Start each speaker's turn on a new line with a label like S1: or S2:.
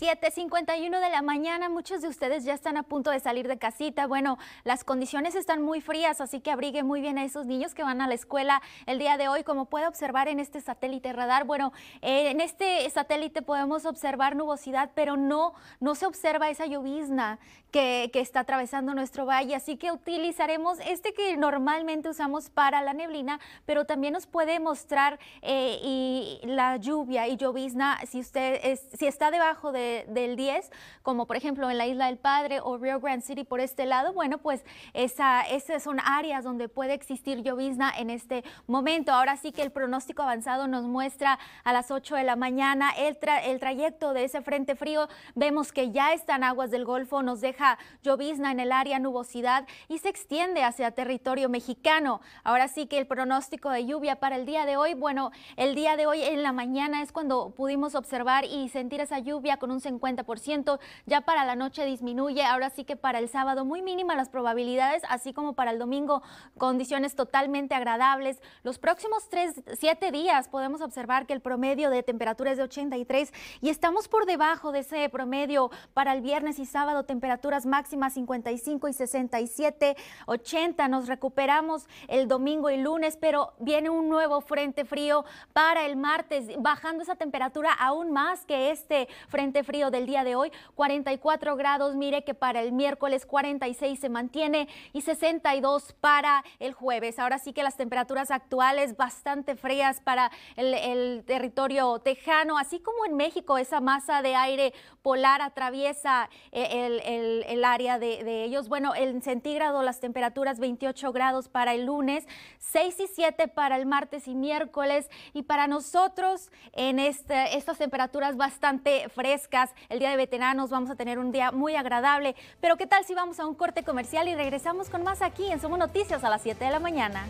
S1: 7:51 de la mañana, muchos de ustedes ya están a punto de salir de casita. Bueno, las condiciones están muy frías, así que abrigue muy bien a esos niños que van a la escuela el día de hoy. Como puede observar en este satélite radar, bueno, eh, en este satélite podemos observar nubosidad, pero no, no se observa esa llovizna que, que está atravesando nuestro valle. Así que utilizaremos este que normalmente usamos para la neblina, pero también nos puede mostrar eh, y la lluvia y llovizna si usted es, si está debajo de del 10, como por ejemplo en la Isla del Padre o Rio Grande City por este lado, bueno, pues esa, esas son áreas donde puede existir llovizna en este momento. Ahora sí que el pronóstico avanzado nos muestra a las 8 de la mañana el, el trayecto de ese frente frío. Vemos que ya están aguas del Golfo, nos deja llovizna en el área, nubosidad y se extiende hacia territorio mexicano. Ahora sí que el pronóstico de lluvia para el día de hoy, bueno, el día de hoy en la mañana es cuando pudimos observar y sentir esa lluvia con un 50%. Ya para la noche disminuye, ahora sí que para el sábado muy mínima las probabilidades, así como para el domingo condiciones totalmente agradables. Los próximos 3, 7 días podemos observar que el promedio de temperaturas de 83 y estamos por debajo de ese promedio para el viernes y sábado, temperaturas máximas 55 y 67, 80. Nos recuperamos el domingo y lunes, pero viene un nuevo frente frío para el martes, bajando esa temperatura aún más que este frente frío frío del día de hoy, 44 grados, mire que para el miércoles 46 se mantiene y 62 para el jueves. Ahora sí que las temperaturas actuales bastante frías para el, territorio tejano, así como en México esa masa de aire polar atraviesa eh, el, área de, ellos. Bueno, en centígrado las temperaturas 28 grados para el lunes, 6 y 7 para el martes y miércoles y para nosotros en este, estas temperaturas bastante frescas el Día de Veteranos, vamos a tener un día muy agradable. Pero ¿qué tal si vamos a un corte comercial y regresamos con más aquí en Somos Noticias a las 7 de la mañana?